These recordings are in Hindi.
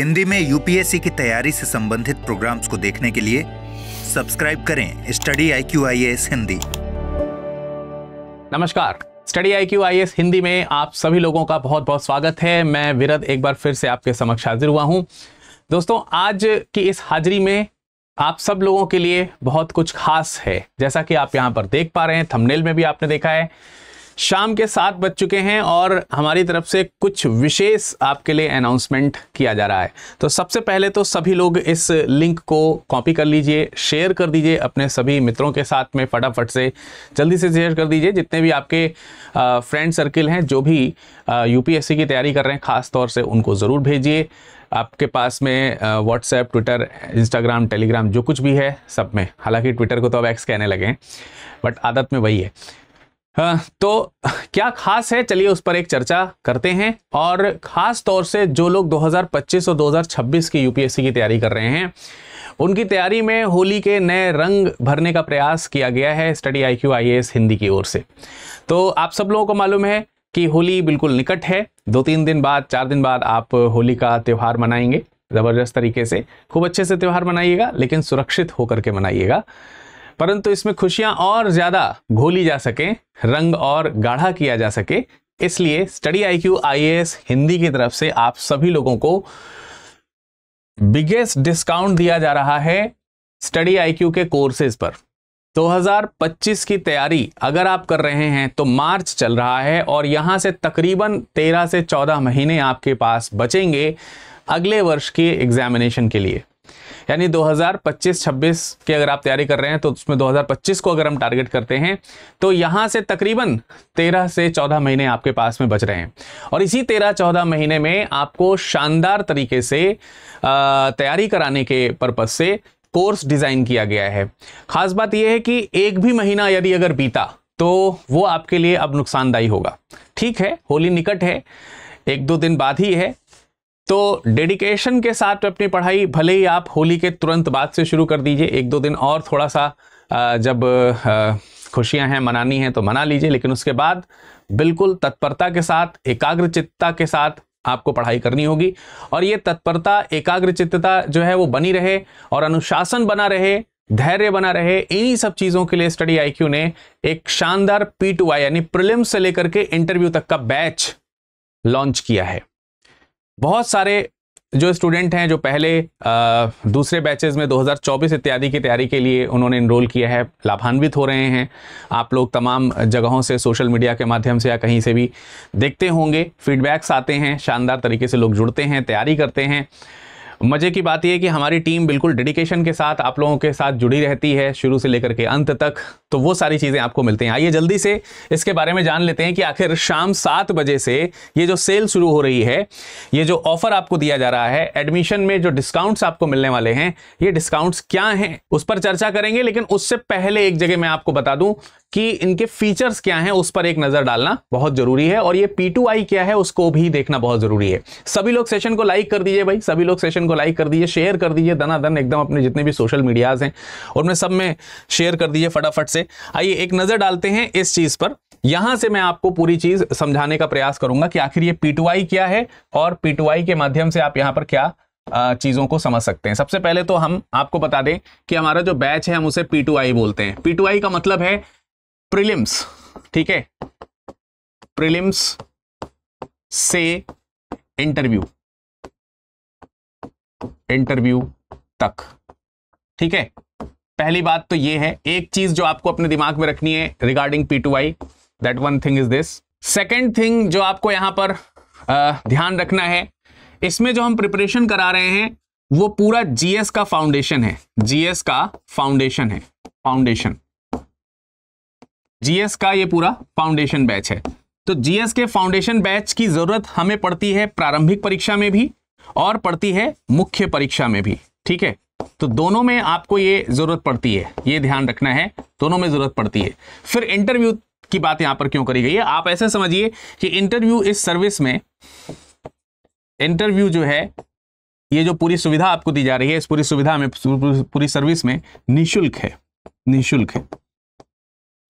हिंदी में यूपीएससी की तैयारी से संबंधित प्रोग्राम्स को देखने के लिए सब्सक्राइब करें study I Q I S Hindi नमस्कार study I Q I S Hindi में आप सभी लोगों का बहुत बहुत स्वागत है मैं विरद एक बार फिर से आपके समक्ष हाजिर हुआ हूं दोस्तों आज की इस हाजिरी में आप सब लोगों के लिए बहुत कुछ खास है जैसा कि आप यहां पर देख पा रहे हैं थंबनेल में भी आपने देखा है शाम के सात बज चुके हैं और हमारी तरफ से कुछ विशेष आपके लिए अनाउंसमेंट किया जा रहा है तो सबसे पहले तो सभी लोग इस लिंक को कॉपी कर लीजिए शेयर कर दीजिए अपने सभी मित्रों के साथ में फटाफट से जल्दी से शेयर कर दीजिए जितने भी आपके फ्रेंड सर्किल हैं जो भी यूपीएससी की तैयारी कर रहे हैं ख़ास तौर से उनको ज़रूर भेजिए आपके पास में व्हाट्सएप ट्विटर इंस्टाग्राम टेलीग्राम जो कुछ भी है सब में हालांकि ट्विटर को तो अब एक्स कहने लगे हैं बट आदत में वही है हाँ, तो क्या खास है चलिए उस पर एक चर्चा करते हैं और खास तौर से जो लोग 2025 और 2026 की यूपीएससी की तैयारी कर रहे हैं उनकी तैयारी में होली के नए रंग भरने का प्रयास किया गया है स्टडी आई क्यू हिंदी की ओर से तो आप सब लोगों को मालूम है कि होली बिल्कुल निकट है दो तीन दिन बाद चार दिन बाद आप होली का त्यौहार मनाएंगे ज़बरदस्त तरीके से खूब अच्छे से त्यौहार मनाइएगा लेकिन सुरक्षित होकर के मनाइएगा परंतु इसमें खुशियां और ज्यादा घोली जा सके रंग और गाढ़ा किया जा सके इसलिए स्टडी आई क्यू हिंदी की तरफ से आप सभी लोगों को बिगेस्ट डिस्काउंट दिया जा रहा है स्टडी आई के कोर्सेज पर 2025 की तैयारी अगर आप कर रहे हैं तो मार्च चल रहा है और यहां से तकरीबन 13 से 14 महीने आपके पास बचेंगे अगले वर्ष के एग्जामिनेशन के लिए यानी 2025-26 की अगर आप तैयारी कर रहे हैं तो उसमें 2025 को अगर हम टारगेट करते हैं तो यहां से तकरीबन 13 से 14 महीने आपके पास में बच रहे हैं और इसी 13-14 महीने में आपको शानदार तरीके से तैयारी कराने के पर्पज़ से कोर्स डिज़ाइन किया गया है ख़ास बात यह है कि एक भी महीना यदि अगर बीता तो वो आपके लिए अब नुकसानदायी होगा ठीक है होली निकट है एक दो दिन बाद ही है तो डेडिकेशन के साथ अपनी पढ़ाई भले ही आप होली के तुरंत बाद से शुरू कर दीजिए एक दो दिन और थोड़ा सा जब खुशियां हैं मनानी हैं तो मना लीजिए लेकिन उसके बाद बिल्कुल तत्परता के साथ एकाग्रचित्तता के साथ आपको पढ़ाई करनी होगी और ये तत्परता एकाग्रचित्तता जो है वो बनी रहे और अनुशासन बना रहे धैर्य बना रहे इन्हीं सब चीज़ों के लिए स्टडी आईक्यू ने एक शानदार पी टू आई यानी प्रिलिम्स से लेकर के इंटरव्यू तक का बैच लॉन्च किया है बहुत सारे जो स्टूडेंट हैं जो पहले आ, दूसरे बैचेज में 2024 इत्यादि की तैयारी के लिए उन्होंने इनरोल किया है लाभान्वित हो रहे हैं आप लोग तमाम जगहों से सोशल मीडिया के माध्यम से या कहीं से भी देखते होंगे फीडबैक्स आते हैं शानदार तरीके से लोग जुड़ते हैं तैयारी करते हैं मज़े की बात यह कि हमारी टीम बिल्कुल डेडिकेशन के साथ आप लोगों के साथ जुड़ी रहती है शुरू से लेकर के अंत तक तो वो सारी चीज़ें आपको मिलती हैं आइए जल्दी से इसके बारे में जान लेते हैं कि आखिर शाम सात बजे से ये जो सेल शुरू हो रही है ये जो ऑफ़र आपको दिया जा रहा है एडमिशन में जो डिस्काउंट्स आपको मिलने वाले हैं ये डिस्काउंट्स क्या हैं उस पर चर्चा करेंगे लेकिन उससे पहले एक जगह मैं आपको बता दूं कि इनके फीचर्स क्या हैं उस पर एक नजर डालना बहुत जरूरी है और ये पी क्या है उसको भी देखना बहुत जरूरी है सभी लोग सेशन को लाइक कर दीजिए भाई सभी लोग सेशन को लाइक कर दीजिए शेयर कर दीजिए दन एकदम अपने जितने भी सोशल मीडियाज हैं उनमें सब में शेयर कर दीजिए फटाफट से आइए एक नजर डालते हैं इस चीज पर यहां से मैं आपको पूरी चीज समझाने का प्रयास करूंगा कि आखिर ये पी क्या है और पी के माध्यम से आप यहां पर क्या चीज़ों को समझ सकते हैं सबसे पहले तो हम आपको बता दें कि हमारा जो बैच है हम उसे पी बोलते हैं पी का मतलब है प्रिलिम्स ठीक है प्रिलिम्स से इंटरव्यू इंटरव्यू तक ठीक है पहली बात तो ये है एक चीज जो आपको अपने दिमाग में रखनी है regarding P two I that one thing is this second thing जो आपको यहां पर ध्यान रखना है इसमें जो हम प्रिपरेशन करा रहे हैं वो पूरा जीएस का फाउंडेशन है जीएस का फाउंडेशन है फाउंडेशन जीएस का ये पूरा फाउंडेशन बैच है तो जीएस के फाउंडेशन बैच की जरूरत हमें पड़ती है प्रारंभिक परीक्षा में भी और पड़ती है मुख्य परीक्षा में भी ठीक है तो दोनों में आपको ये जरूरत पड़ती है ये ध्यान रखना है दोनों में जरूरत पड़ती है फिर इंटरव्यू की बात यहां पर क्यों करी गई है आप ऐसे समझिए कि इंटरव्यू इस सर्विस में इंटरव्यू जो है ये जो पूरी सुविधा आपको दी जा रही है इस पूरी सुविधा में पूरी सर्विस में निःशुल्क है निःशुल्क है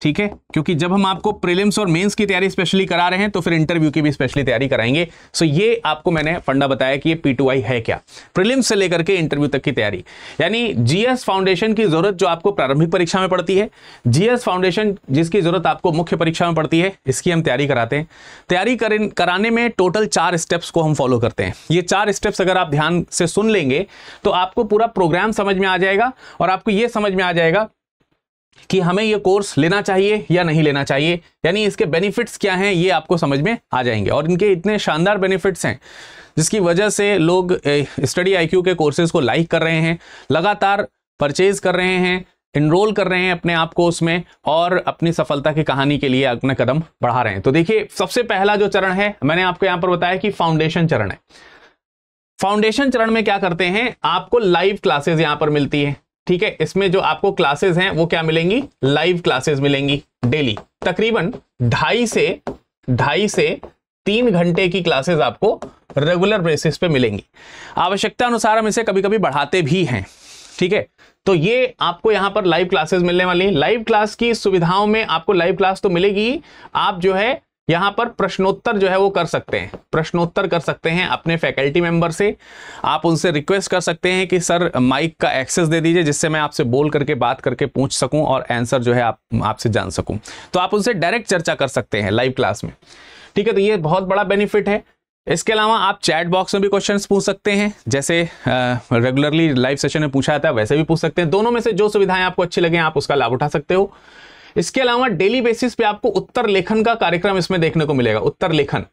ठीक है क्योंकि जब हम आपको प्रीलिम्स और मेंस की तैयारी स्पेशली करा रहे हैं तो फिर इंटरव्यू की भी स्पेशली तैयारी कराएंगे सो ये आपको मैंने फंडा बताया कि ये पी है क्या प्रीलिम्स से लेकर के इंटरव्यू तक की तैयारी यानी जीएस फाउंडेशन की जरूरत जो आपको प्रारंभिक परीक्षा में पड़ती है जीएस फाउंडेशन जिसकी जरूरत आपको मुख्य परीक्षा में पड़ती है इसकी हम तैयारी कराते हैं तैयारी कराने में टोटल चार स्टेप्स को हम फॉलो करते हैं ये चार स्टेप्स अगर आप ध्यान से सुन लेंगे तो आपको पूरा प्रोग्राम समझ में आ जाएगा और आपको ये समझ में आ जाएगा कि हमें ये कोर्स लेना चाहिए या नहीं लेना चाहिए यानी इसके बेनिफिट्स क्या हैं ये आपको समझ में आ जाएंगे और इनके इतने शानदार बेनिफिट्स हैं जिसकी वजह से लोग स्टडी आईक्यू के कोर्सेज को लाइक कर रहे हैं लगातार परचेज कर रहे हैं इनरोल कर रहे हैं अपने आप को उसमें और अपनी सफलता की कहानी के लिए अपना कदम बढ़ा रहे हैं तो देखिए सबसे पहला जो चरण है मैंने आपको यहाँ पर बताया कि फाउंडेशन चरण है फाउंडेशन चरण में क्या करते हैं आपको लाइव क्लासेस यहाँ पर मिलती है ठीक है इसमें जो आपको क्लासेस हैं वो क्या मिलेंगी लाइव क्लासेस मिलेंगी डेली तकरीबन ढाई से ढाई से तीन घंटे की क्लासेस आपको रेगुलर बेसिस पे मिलेंगी आवश्यकता अनुसार हम इसे कभी कभी बढ़ाते भी हैं ठीक है तो ये आपको यहां पर लाइव क्लासेस मिलने वाली हैं लाइव क्लास की सुविधाओं में आपको लाइव क्लास तो मिलेगी आप जो है यहां पर प्रश्नोत्तर जो है वो कर सकते हैं प्रश्नोत्तर कर सकते हैं अपने फैकल्टी मेंबर से आप उनसे रिक्वेस्ट कर सकते हैं कि सर माइक का एक्सेस दे दीजिए जिससे मैं आपसे बोल करके बात करके पूछ सकूं और आंसर जो है आप आपसे जान सकूं तो आप उनसे डायरेक्ट चर्चा कर सकते हैं लाइव क्लास में ठीक है तो ये बहुत बड़ा बेनिफिट है इसके अलावा आप चैट बॉक्स में भी क्वेश्चन पूछ सकते हैं जैसे रेगुलरली लाइव सेशन में पूछा जाता है वैसे भी पूछ सकते हैं दोनों में से जो सुविधाएं आपको अच्छी लगे आप उसका लाभ उठा सकते हो इसके अलावा डेली बेसिस पे आपको उत्तर लेखन का कार्यक्रम इसमें देखने को मिलेगा उत्तर लेखन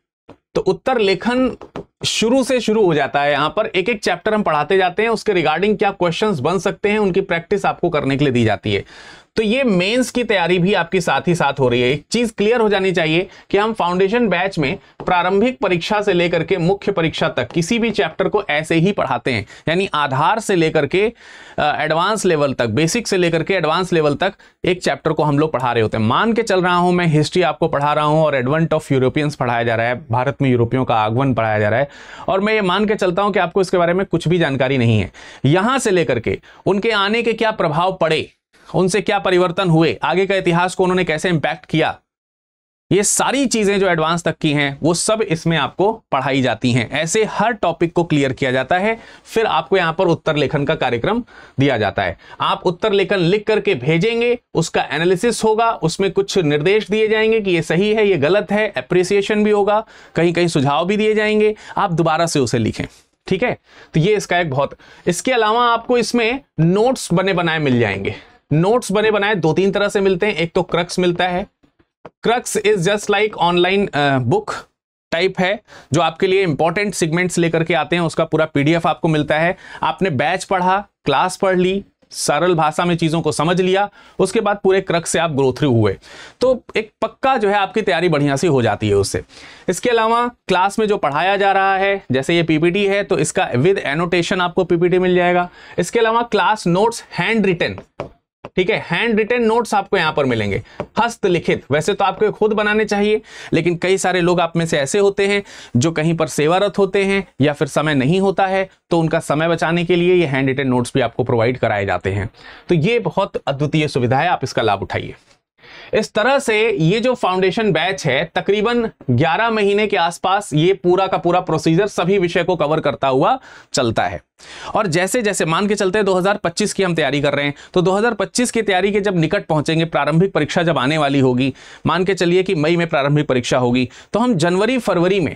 तो उत्तर लेखन शुरू से शुरू हो जाता है यहां पर एक एक चैप्टर हम पढ़ाते जाते हैं उसके रिगार्डिंग क्या क्वेश्चंस बन सकते हैं उनकी प्रैक्टिस आपको करने के लिए दी जाती है तो ये मेंस की तैयारी भी आपके साथ ही साथ हो रही है एक चीज क्लियर हो जानी चाहिए कि हम फाउंडेशन बैच में प्रारंभिक परीक्षा से लेकर के मुख्य परीक्षा तक किसी भी चैप्टर को ऐसे ही पढ़ाते हैं यानी आधार से लेकर के एडवांस लेवल तक बेसिक से लेकर के एडवांस लेवल तक एक चैप्टर को हम लोग पढ़ा रहे होते हैं मान के चल रहा हूं मैं हिस्ट्री आपको पढ़ा रहा हूं और एडवेंट ऑफ यूरोपियंस पढ़ाया जा रहा है भारत में यूरोपियों का आगमन पढ़ाया जा रहा है और मैं ये मान के चलता हूं कि आपको इसके बारे में कुछ भी जानकारी नहीं है यहां से लेकर के उनके आने के क्या प्रभाव पड़े उनसे क्या परिवर्तन हुए आगे का इतिहास को उन्होंने कैसे इंपैक्ट किया ये सारी चीजें जो एडवांस तक की हैं वो सब इसमें आपको पढ़ाई जाती हैं ऐसे हर टॉपिक को क्लियर किया जाता है फिर आपको यहाँ पर उत्तर लेखन का कार्यक्रम दिया जाता है आप उत्तर लेखन लिख करके भेजेंगे उसका एनालिसिस होगा उसमें कुछ निर्देश दिए जाएंगे कि ये सही है ये गलत है अप्रिसिएशन भी होगा कहीं कहीं सुझाव भी दिए जाएंगे आप दोबारा से उसे लिखें ठीक है तो ये इसका एक बहुत इसके अलावा आपको इसमें नोट्स बने बनाए मिल जाएंगे नोट्स बने बनाए दो तीन तरह से मिलते हैं एक तो क्रक्स मिलता है crux is just like online book type है जो आपके लिए इंपॉर्टेंट सेगमेंट्स लेकर के आते हैं उसका पूरा पीडीएफ आपको मिलता है आपने बैच पढ़ा क्लास पढ़ ली सरल भाषा में चीज़ों को समझ लिया उसके बाद पूरे क्रक से आप ग्रोथ थ्रू हुए तो एक पक्का जो है आपकी तैयारी बढ़िया सी हो जाती है उससे इसके अलावा क्लास में जो पढ़ाया जा रहा है जैसे ये पीपीटी है तो इसका विद एनोटेशन आपको पीपीटी मिल जाएगा इसके अलावा क्लास नोट्स हैंड रिटन ठीक है हैंड रिटन नोट्स आपको यहां पर मिलेंगे हस्तलिखित वैसे तो आपको खुद बनाने चाहिए लेकिन कई सारे लोग आप में से ऐसे होते हैं जो कहीं पर सेवारत होते हैं या फिर समय नहीं होता है तो उनका समय बचाने के लिए ये हैंड रिटेन नोट्स भी आपको प्रोवाइड कराए जाते हैं तो ये बहुत अद्वितीय सुविधा है आप इसका लाभ उठाइए इस तरह से ये जो फाउंडेशन बैच है तकरीबन 11 महीने के आसपास ये पूरा का पूरा प्रोसीजर सभी विषय को कवर करता हुआ चलता है और जैसे जैसे मान के चलते हैं 2025 की हम तैयारी कर रहे हैं तो 2025 की तैयारी के जब निकट पहुंचेंगे प्रारंभिक परीक्षा जब आने वाली होगी मान के चलिए कि मई में प्रारंभिक परीक्षा होगी तो हम जनवरी फरवरी में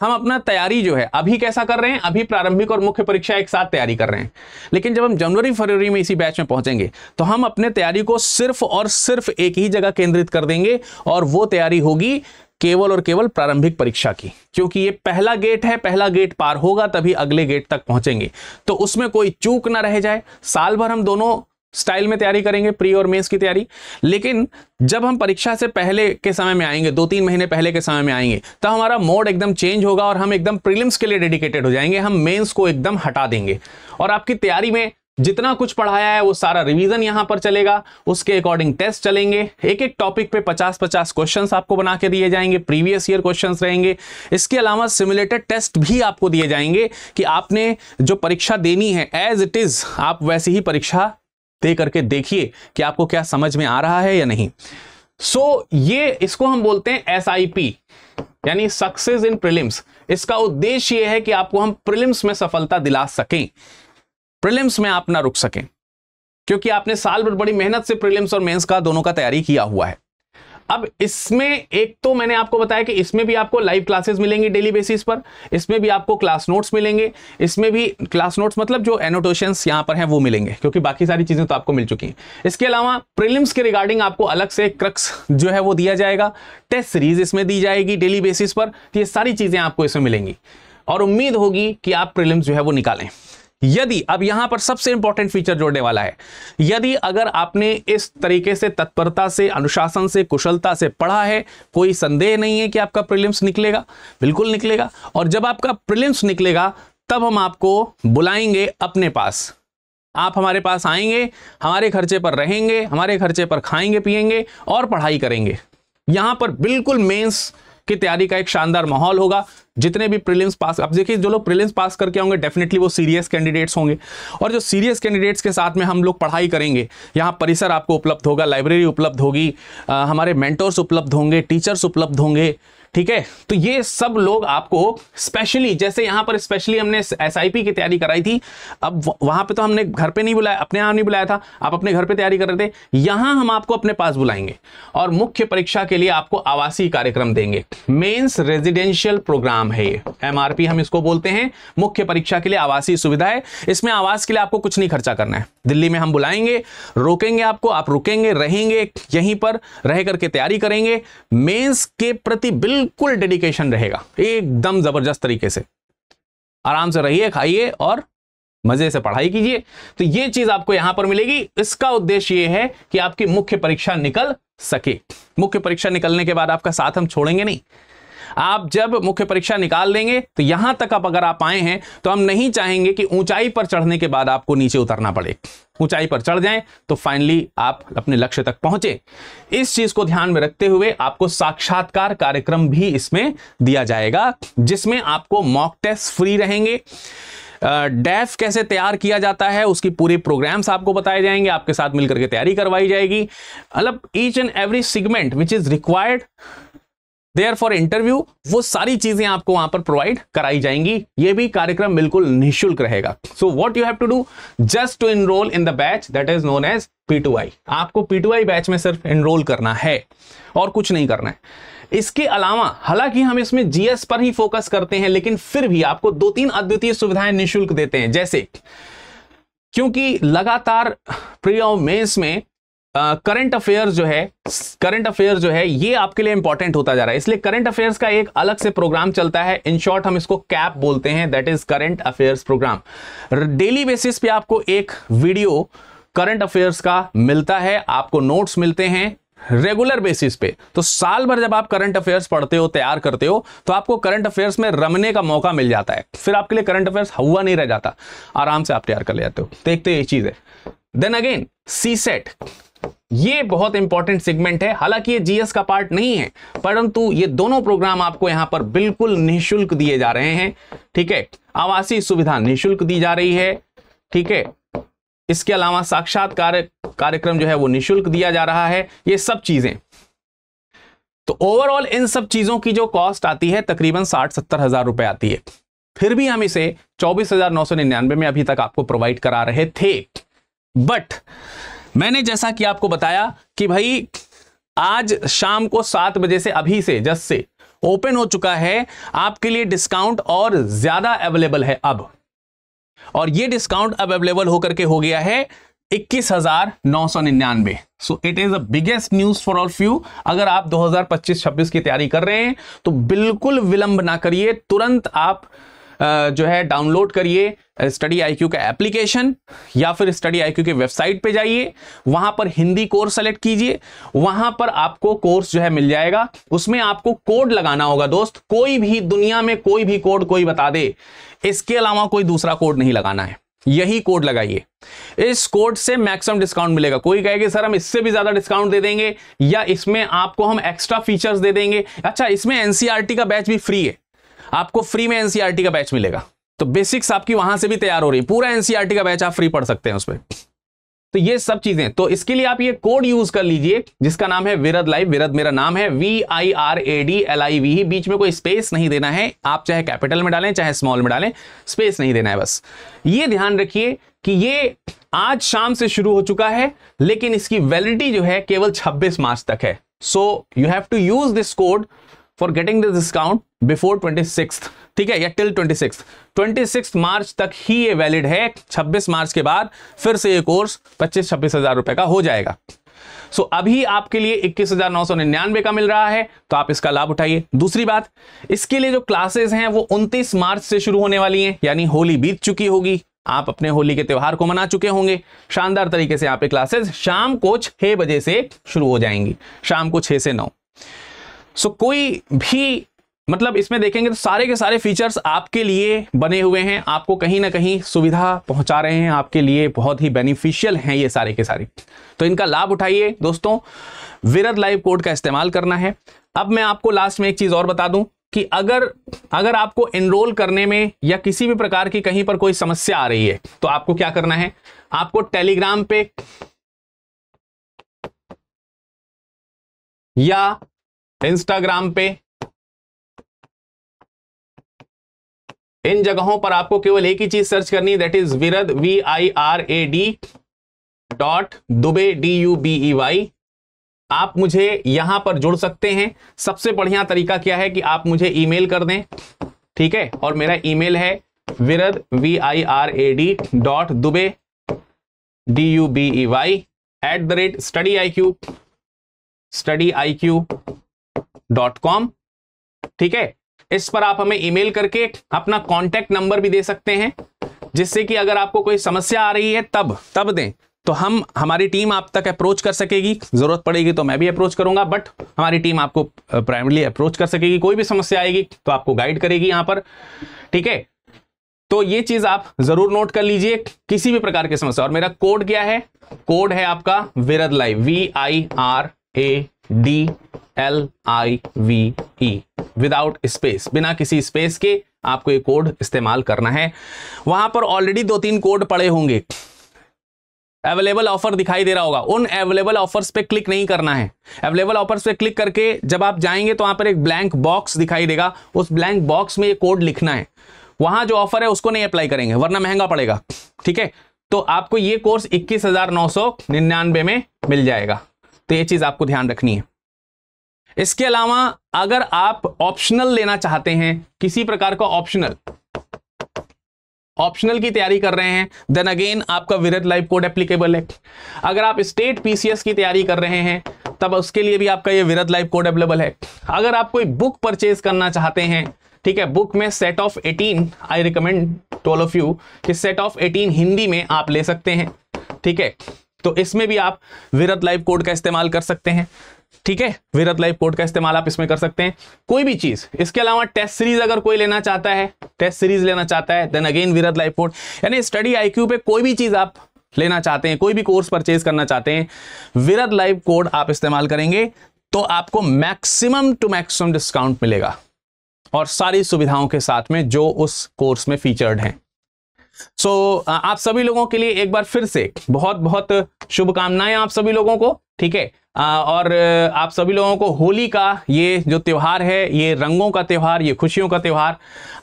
हम अपना तैयारी जो है अभी कैसा कर रहे हैं अभी प्रारंभिक और मुख्य परीक्षा एक साथ तैयारी कर रहे हैं लेकिन जब हम जनवरी फरवरी में इसी बैच में पहुंचेंगे तो हम अपने तैयारी को सिर्फ और सिर्फ एक ही जगह केंद्रित कर देंगे और वो तैयारी होगी केवल और केवल प्रारंभिक परीक्षा की क्योंकि ये पहला गेट है पहला गेट पार होगा तभी अगले गेट तक पहुंचेंगे तो उसमें कोई चूक ना रह जाए साल भर हम दोनों स्टाइल में तैयारी करेंगे प्री और मेंस की तैयारी लेकिन जब हम परीक्षा से पहले के समय में आएंगे दो तीन महीने पहले के समय में आएंगे तो हमारा मोड एकदम चेंज होगा और हम एकदम प्रीलिम्स के लिए डेडिकेटेड हो जाएंगे हम मेंस को एकदम हटा देंगे और आपकी तैयारी में जितना कुछ पढ़ाया है वो सारा रिवीजन यहाँ पर चलेगा उसके अकॉर्डिंग टेस्ट चलेंगे एक एक टॉपिक पे 50-50 क्वेश्चंस आपको बना के दिए जाएंगे प्रीवियस ईयर क्वेश्चंस रहेंगे इसके अलावा सिमुलेटेड टेस्ट भी आपको दिए जाएंगे कि आपने जो परीक्षा देनी है एज इट इज़ आप वैसी ही परीक्षा दे करके देखिए कि आपको क्या समझ में आ रहा है या नहीं सो so, ये इसको हम बोलते हैं एस आई पी यानी सक्सेस इन प्रिलिम्स इसका उद्देश्य यह है कि आपको हम प्रिलिम्स में सफलता दिला सकें प्रिलिम्स में आप ना रुक सकें क्योंकि आपने साल भर बड़ी मेहनत से प्रिलिम्स और मेंस का दोनों का तैयारी किया हुआ है अब इसमें एक तो मैंने आपको बताया कि इसमें भी आपको लाइव क्लासेस मिलेंगी डेली बेसिस पर इसमें भी आपको क्लास नोट्स मिलेंगे इसमें भी क्लास नोट्स मतलब जो एनोटेशन यहाँ पर हैं वो मिलेंगे क्योंकि बाकी सारी चीज़ें तो आपको मिल चुकी हैं इसके अलावा प्रिलिम्स के रिगार्डिंग आपको अलग से क्रक्स जो है वो दिया जाएगा टेस्ट सीरीज इसमें दी जाएगी डेली बेसिस पर तो ये सारी चीज़ें आपको इसमें मिलेंगी और उम्मीद होगी कि आप प्रिलिम्स जो है वो निकालें यदि अब यहां पर सबसे इंपॉर्टेंट फीचर जोड़ने वाला है यदि अगर आपने इस तरीके से तत्परता से अनुशासन से कुशलता से पढ़ा है कोई संदेह नहीं है कि आपका प्रिलिम्स निकलेगा बिल्कुल निकलेगा और जब आपका प्रिलिम्स निकलेगा तब हम आपको बुलाएंगे अपने पास आप हमारे पास आएंगे हमारे खर्चे पर रहेंगे हमारे खर्चे पर खाएंगे पिएंगे और पढ़ाई करेंगे यहां पर बिल्कुल मेन्स की तैयारी का एक शानदार माहौल होगा जितने भी प्रीलिम्स पास अब देखिए जो लोग प्रीलिम्स पास करके होंगे डेफिनेटली वो सीरियस कैंडिडेट्स होंगे और जो सीरियस कैंडिडेट्स के साथ में हम लोग पढ़ाई करेंगे यहाँ परिसर आपको उपलब्ध होगा लाइब्रेरी उपलब्ध होगी हमारे मेंटोर्स उपलब्ध होंगे टीचर्स उपलब्ध होंगे ठीक है तो ये सब लोग आपको स्पेशली जैसे यहां पर स्पेशली हमने एस की तैयारी कराई थी अब वहां पे तो हमने घर पे नहीं बुलाया अपने यहां नहीं बुलाया था आप अपने घर पे तैयारी कर रहे थे यहां हम आपको अपने पास बुलाएंगे और मुख्य परीक्षा के लिए आपको आवासीय कार्यक्रम देंगे मेन्स रेजिडेंशियल प्रोग्राम है ये एम हम इसको बोलते हैं मुख्य परीक्षा के लिए आवासीय सुविधा है इसमें आवास के लिए आपको कुछ नहीं खर्चा करना है दिल्ली में हम बुलाएंगे रोकेंगे आपको आप रुकेंगे रहेंगे यहीं पर रह करके तैयारी करेंगे मेन्स के प्रति बिल्कुल बिल्कुल डेडिकेशन रहेगा एकदम जबरदस्त तरीके से आराम से रहिए खाइए और मजे से पढ़ाई कीजिए तो ये चीज आपको यहां पर मिलेगी इसका उद्देश्य ये है कि आपकी मुख्य परीक्षा निकल सके मुख्य परीक्षा निकलने के बाद आपका साथ हम छोड़ेंगे नहीं आप जब मुख्य परीक्षा निकाल लेंगे तो यहां तक आप अगर आप आए हैं तो हम नहीं चाहेंगे कि ऊंचाई पर चढ़ने के बाद आपको नीचे उतरना पड़े ऊंचाई पर चढ़ जाएं तो फाइनली आप अपने लक्ष्य तक पहुंचे इस चीज को ध्यान में रखते हुए आपको साक्षात्कार कार्यक्रम भी इसमें दिया जाएगा जिसमें आपको मॉक टेस्ट फ्री रहेंगे डैफ uh, कैसे तैयार किया जाता है उसकी पूरे प्रोग्राम्स आपको बताए जाएंगे आपके साथ मिलकर के तैयारी करवाई जाएगी मतलब each and every segment which is required there for interview वो सारी चीजें आपको वहां पर प्रोवाइड कराई जाएंगी ये भी कार्यक्रम बिल्कुल निःशुल्क रहेगा so what you have to do just to enroll in the batch that is known as P आपको पी बैच में सिर्फ इनरोल करना है और कुछ नहीं करना है इसके अलावा हालांकि हम इसमें जीएस पर ही फोकस करते हैं लेकिन फिर भी आपको दो तीन अद्वितीय सुविधाएं निःशुल्क देते हैं जैसे क्योंकि लगातार प्री मेंस में करंट uh, अफेयर्स जो है करंट अफेयर्स जो है ये आपके लिए इंपॉर्टेंट होता जा रहा है इसलिए करंट अफेयर्स का एक अलग से प्रोग्राम चलता है इन शॉर्ट हम इसको कैप बोलते हैं that is current affairs program daily basis पे आपको एक वीडियो करंट अफेयर्स का मिलता है आपको नोट्स मिलते हैं रेगुलर बेसिस पे तो साल भर जब आप करंट अफेयर्स पढ़ते हो तैयार करते हो तो आपको करंट अफेयर्स में रमने का मौका मिल जाता है फिर आपके लिए करंट अफेयर्स हुआ नहीं रह जाता आराम से आप तैयार कर ले जाते हो देखते ये चीज है देन अगेन सी सेट ये बहुत इंपॉर्टेंट सेगमेंट है हालांकि ये जीएस का पार्ट नहीं है परंतु ये दोनों प्रोग्राम आपको यहां पर बिल्कुल निःशुल्क दिए जा रहे हैं ठीक है आवासीय सुविधा निःशुल्क दी जा रही है ठीक है इसके अलावा साक्षात्कार कार्यक्रम जो है वो निःशुल्क दिया जा रहा है ये सब चीजें तो ओवरऑल इन सब चीजों की जो कॉस्ट आती है तकरीबन साठ सत्तर हजार रुपए आती है फिर भी हम इसे चौबीस हजार नौ सौ निन्यानवे में अभी तक आपको प्रोवाइड करा रहे थे बट मैंने जैसा कि आपको बताया कि भाई आज शाम को सात बजे से अभी से जस से ओपन हो चुका है आपके लिए डिस्काउंट और ज्यादा अवेलेबल है अब और ये डिस्काउंट अब अवेलेबल होकर के हो गया है इक्कीस हजार नौ सौ निन्यानवे so it is the biggest news for all few अगर आप 2025-26 की तैयारी कर रहे हैं तो बिल्कुल विलंब ना करिए तुरंत आप जो है डाउनलोड करिए स्टडी आईक्यू का एप्लीकेशन या फिर स्टडी आईक्यू के वेबसाइट पे जाइए वहां पर हिंदी कोर्स सेलेक्ट कीजिए वहां पर आपको कोर्स जो है मिल जाएगा उसमें आपको कोड लगाना होगा दोस्त कोई भी दुनिया में कोई भी कोड कोई बता दे इसके अलावा कोई दूसरा कोड नहीं लगाना है यही कोड लगाइए इस कोड से मैक्सिमम डिस्काउंट मिलेगा कोई कहेगा सर हम इससे भी ज्यादा डिस्काउंट दे देंगे या इसमें आपको हम एक्स्ट्रा फीचर्स दे देंगे अच्छा इसमें एनसीआरटी e का बैच भी फ्री है आपको फ्री में एनसीआरटी e का बैच मिलेगा तो बेसिक्स आपकी वहां से भी तैयार हो रही है पूरा एनसीआरटी e का बैच आप फ्री पढ़ सकते हैं उसमें तो ये सब चीजें तो इसके लिए आप ये कोड यूज कर लीजिए जिसका नाम है विरद लाइव विरद मेरा नाम है V I R A D L I V बीच में कोई स्पेस नहीं देना है आप चाहे कैपिटल में डालें चाहे स्मॉल में डालें स्पेस नहीं देना है बस ये ध्यान रखिए कि ये आज शाम से शुरू हो चुका है लेकिन इसकी वैलिडिटी जो है केवल 26 मार्च तक है so you have to use this code for getting this discount before twenty ठीक है या टिल ट्वेंटी सिक्स मार्च तक ही ये वैलिड है 26 मार्च के बाद फिर से ये कोर्स पच्चीस छब्बीस हजार रुपए का हो जाएगा सो so, अभी आपके लिए इक्कीस हजार नौ सौ निन्यानवे का मिल रहा है तो आप इसका लाभ उठाइए दूसरी बात इसके लिए जो क्लासेस हैं वो 29 मार्च से शुरू होने वाली हैं यानी होली बीत चुकी होगी आप अपने होली के त्यौहार को मना चुके होंगे शानदार तरीके से यहाँ पे क्लासेस शाम को छह बजे से शुरू हो जाएंगी शाम को छह से नौ सो कोई भी मतलब इसमें देखेंगे तो सारे के सारे फीचर्स आपके लिए बने हुए हैं आपको कहीं ना कहीं सुविधा पहुंचा रहे हैं आपके लिए बहुत ही बेनिफिशियल हैं ये सारे के सारे तो इनका लाभ उठाइए दोस्तों विरद लाइव कोड का इस्तेमाल करना है अब मैं आपको लास्ट में एक चीज़ और बता दूं कि अगर अगर आपको एनरोल करने में या किसी भी प्रकार की कहीं पर कोई समस्या आ रही है तो आपको क्या करना है आपको टेलीग्राम पे या इंस्टाग्राम पे इन जगहों पर आपको केवल एक ही चीज सर्च करनी है that is Virad V I R A D dot Dubey D U B E Y आप मुझे यहां पर जुड़ सकते हैं सबसे बढ़िया तरीका क्या है कि आप मुझे ईमेल कर दें ठीक है और मेरा ईमेल है Virad V I R A D dot Dubey D U B E Y at the rate study I Q study I Q dot com ठीक है इस पर आप हमें ईमेल करके अपना कॉन्टेक्ट नंबर भी दे सकते हैं जिससे कि अगर आपको कोई समस्या आ रही है तब तब दें तो हम हमारी टीम आप तक अप्रोच कर सकेगी जरूरत पड़ेगी तो मैं भी अप्रोच करूंगा बट हमारी टीम आपको प्राइमरली अप्रोच कर सकेगी कोई भी समस्या आएगी तो आपको गाइड करेगी यहां पर ठीक है तो ये चीज आप जरूर नोट कर लीजिए किसी भी प्रकार की समस्या और मेरा कोड क्या है कोड है आपका Virad live V I R A D L I V E without space बिना किसी स्पेस के आपको ये कोड इस्तेमाल करना है वहां पर ऑलरेडी दो तीन कोड पड़े होंगे अवेलेबल ऑफर दिखाई दे रहा होगा उन अवेलेबल ऑफर्स पे क्लिक नहीं करना है अवेलेबल ऑफर्स पे क्लिक करके जब आप जाएंगे तो वहां पर एक ब्लैंक बॉक्स दिखाई देगा उस ब्लैंक बॉक्स में ये कोड लिखना है वहां जो ऑफर है उसको नहीं अप्लाई करेंगे वरना महंगा पड़ेगा ठीक है तो आपको ये कोर्स इक्कीस में मिल जाएगा तो ये चीज आपको ध्यान रखनी है इसके अलावा अगर आप ऑप्शनल लेना चाहते हैं किसी प्रकार का ऑप्शनल ऑप्शनल की तैयारी कर रहे हैं देन अगेन आपका विरत लाइफ कोड एप्लीकेबल है अगर आप स्टेट पीसीएस की तैयारी कर रहे हैं तब उसके लिए भी आपका ये विरत लाइफ कोड अवेलेबल है अगर आप कोई बुक परचेज करना चाहते हैं ठीक है बुक में set of 18 I recommend to all of you कि सेट ऑफ 18 हिंदी में आप ले सकते हैं ठीक है तो इसमें भी आप विरत लाइव कोड का इस्तेमाल कर सकते हैं ठीक है विरत लाइव कोड का इस्तेमाल आप इसमें कर सकते हैं कोई भी चीज इसके अलावा टेस्ट सीरीज अगर कोई लेना चाहता है टेस्ट सीरीज लेना चाहता है then again Virad live code यानी स्टडी आई पे कोई भी चीज आप लेना चाहते हैं कोई भी कोर्स परचेज करना चाहते हैं विरत लाइव कोड आप इस्तेमाल करेंगे तो आपको मैक्सिमम टू मैक्सिमम डिस्काउंट मिलेगा और सारी सुविधाओं के साथ में जो उस कोर्स में फीचर्ड हैं सो so, आप सभी लोगों के लिए एक बार फिर से बहुत बहुत शुभकामनाएं आप सभी लोगों को ठीक है और आप सभी लोगों को होली का ये जो त्यौहार है ये रंगों का त्यौहार ये खुशियों का त्यौहार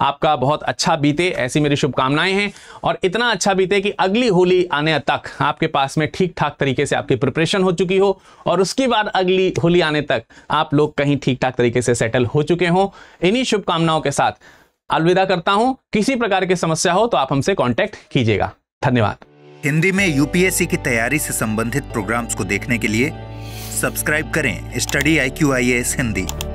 आपका बहुत अच्छा बीते ऐसी मेरी शुभकामनाएं हैं और इतना अच्छा बीते कि अगली होली आने तक आपके पास में ठीक ठाक तरीके से आपकी प्रिपरेशन हो चुकी हो और उसके बाद अगली होली आने तक आप लोग कहीं ठीक ठाक तरीके से सेटल हो चुके हों इन्हीं शुभकामनाओं के साथ अलविदा करता हूं किसी प्रकार की समस्या हो तो आप हमसे कॉन्टेक्ट कीजिएगा धन्यवाद हिंदी में यूपीएससी की तैयारी से संबंधित प्रोग्राम्स को देखने के लिए सब्सक्राइब करें study I Q I S Hindi